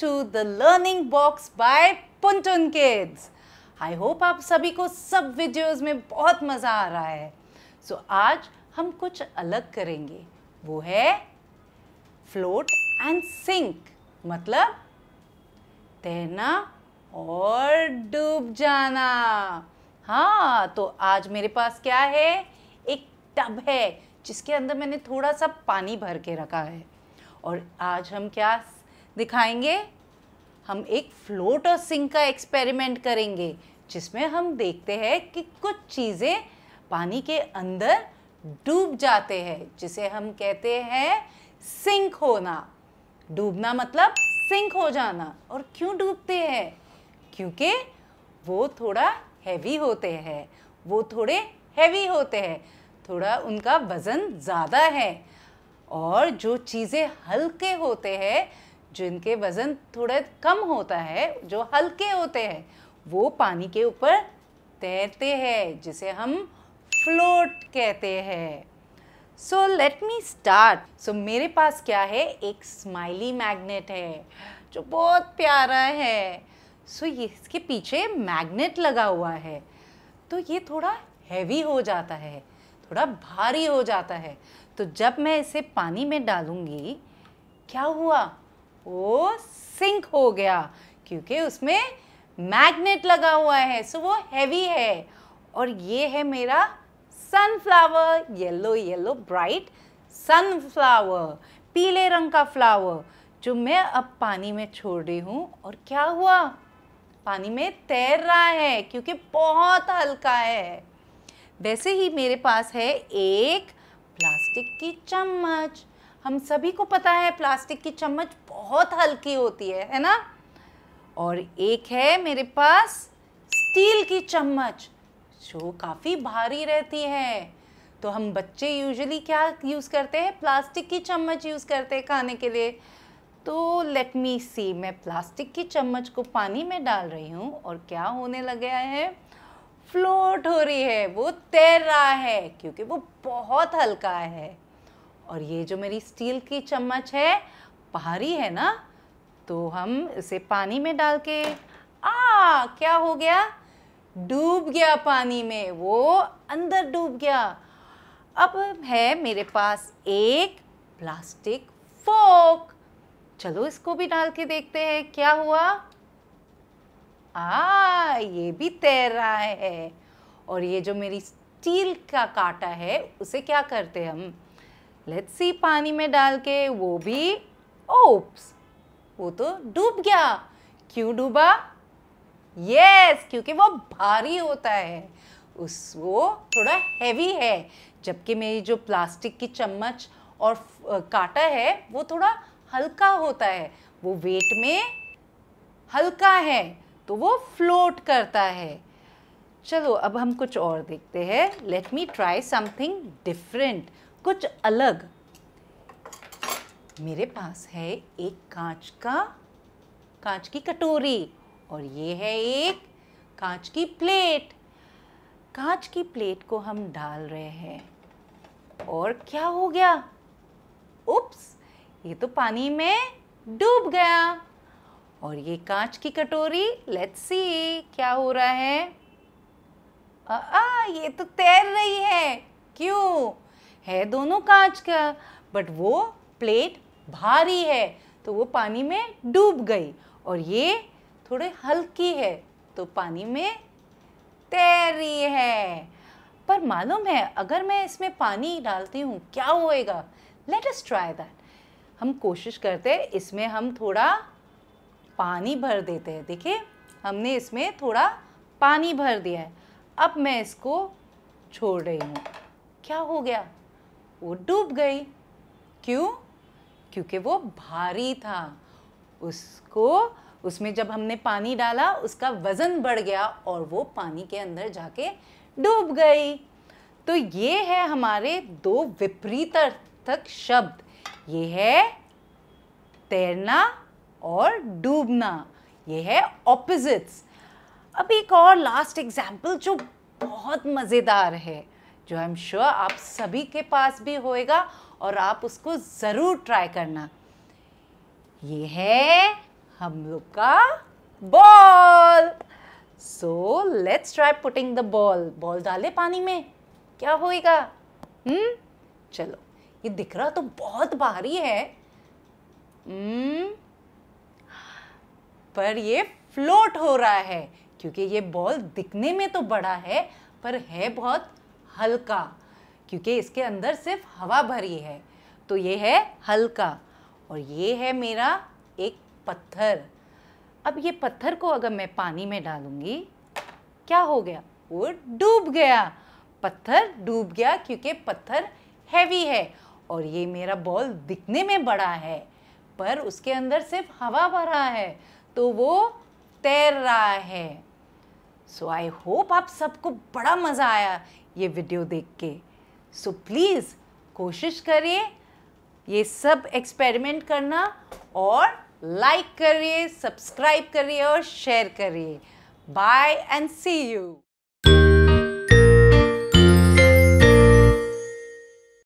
to the learning box by Puntun Kids. I hope आप सभी को सब वीडियोस में बहुत मज़ा आ रहा है सो so, आज हम कुछ अलग करेंगे वो है फ्लोट एंड सिंक मतलब तैरना और डूब जाना हाँ तो आज मेरे पास क्या है एक टब है जिसके अंदर मैंने थोड़ा सा पानी भर के रखा है और आज हम क्या दिखाएंगे हम एक फ्लोट और सिंक का एक्सपेरिमेंट करेंगे जिसमें हम देखते हैं कि कुछ चीज़ें पानी के अंदर डूब जाते हैं जिसे हम कहते हैं सिंक होना डूबना मतलब सिंक हो जाना और क्यों डूबते हैं क्योंकि वो थोड़ा हैवी होते हैं वो थोड़े हैवी होते हैं थोड़ा उनका वज़न ज़्यादा है और जो चीज़ें हल्के होते हैं जिनके वज़न थोड़ा कम होता है जो हल्के होते हैं वो पानी के ऊपर तैरते हैं जिसे हम फ्लोट कहते हैं so let me start so मेरे पास क्या है एक स्माइली मैग्नेट है जो बहुत प्यारा है सो so, इसके पीछे मैग्नेट लगा हुआ है तो ये थोड़ा हैवी हो जाता है थोड़ा भारी हो जाता है तो जब मैं इसे पानी में डालूँगी क्या हुआ वो सिंक हो गया क्योंकि उसमें मैग्नेट लगा हुआ है सो वो हैवी है और ये है मेरा sunflower yellow yellow bright sunflower पीले रंग का फ्लावर जो मैं अब पानी में छोड़ रही हूँ और क्या हुआ पानी में तैर रहा है क्योंकि बहुत हल्का है वैसे ही मेरे पास है एक प्लास्टिक की चम्मच हम सभी को पता है प्लास्टिक की चम्मच बहुत हल्की होती है है ना और एक है मेरे पास स्टील की चम्मच जो काफ़ी भारी रहती है तो हम बच्चे यूजुअली क्या यूज़ करते हैं प्लास्टिक की चम्मच यूज़ करते हैं खाने के लिए तो लेट मी सी मैं प्लास्टिक की चम्मच को पानी में डाल रही हूँ और क्या होने लग गया है फ्लोट हो रही है वो तैर रहा है क्योंकि वो बहुत हल्का है और ये जो मेरी स्टील की चम्मच है भारी है ना तो हम इसे पानी में डाल के आ क्या हो गया डूब गया पानी में वो अंदर डूब गया अब है मेरे पास एक प्लास्टिक फोक चलो इसको भी डाल के देखते हैं क्या हुआ आ ये भी तैर रहा है और ये जो मेरी स्टील का काटा है उसे क्या करते हैं हम लेट्स सी पानी में डाल के वो भी ओप्स वो तो डूब गया क्यों डूबा यस yes, क्योंकि वो भारी होता है उस वो थोड़ा हैवी है जबकि मेरी जो प्लास्टिक की चम्मच और काटा है वो थोड़ा हल्का होता है वो वेट में हल्का है तो वो फ्लोट करता है चलो अब हम कुछ और देखते हैं let me try something different कुछ अलग मेरे पास है एक कांच का कांच की कटोरी और ये है एक कांच की प्लेट कांच की प्लेट को हम डाल रहे हैं और क्या हो गया उप्स ये तो पानी में डूब गया और ये कांच की कटोरी लेट्स सी क्या हो रहा है आ, आ ये तो तैर रही है क्यों है दोनों कांच का बट वो प्लेट भारी है तो वो पानी में डूब गई और ये थोड़े हल्की है तो पानी में तैर रही है पर मालूम है अगर मैं इसमें पानी डालती हूँ क्या होएगा लेट अस ट्राई दैट हम कोशिश करते हैं इसमें हम थोड़ा पानी भर देते हैं देखिए हमने इसमें थोड़ा पानी भर दिया है अब मैं इसको छोड़ रही हूँ क्या हो गया वो डूब गई क्यों क्योंकि वो भारी था उसको उसमें जब हमने पानी डाला उसका वज़न बढ़ गया और वो पानी के अंदर जाके डूब गई तो ये है हमारे दो विपरीत अर्थक शब्द ये है तैरना और डूबना ये है ऑपोजिट्स अब एक और लास्ट एग्जाम्पल जो बहुत मज़ेदार है जो आई एम श्योर आप सभी के पास भी होएगा और आप उसको ज़रूर ट्राई करना ये है हम लोग का ball so let's try putting the ball ball डाले पानी में क्या होएगा हम्म चलो ये दिख रहा तो बहुत भारी है हम्म पर ये फ्लोट हो रहा है क्योंकि ये बॉल दिखने में तो बड़ा है पर है बहुत हल्का क्योंकि इसके अंदर सिर्फ हवा भरी है तो ये है हल्का और ये है मेरा एक पत्थर अब ये पत्थर को अगर मैं पानी में डालूंगी क्या हो गया वो डूब गया पत्थर डूब गया क्योंकि पत्थर हैवी है और ये मेरा बॉल दिखने में बड़ा है पर उसके अंदर सिर्फ हवा भरा है तो वो तैर रहा है सो आई होप आप सबको बड़ा मज़ा आया ये वीडियो देख के सो so, प्लीज़ कोशिश करिए ये सब एक्सपेरिमेंट करना और लाइक करिए सब्सक्राइब करिए और शेयर करिए बाय एंड सी यू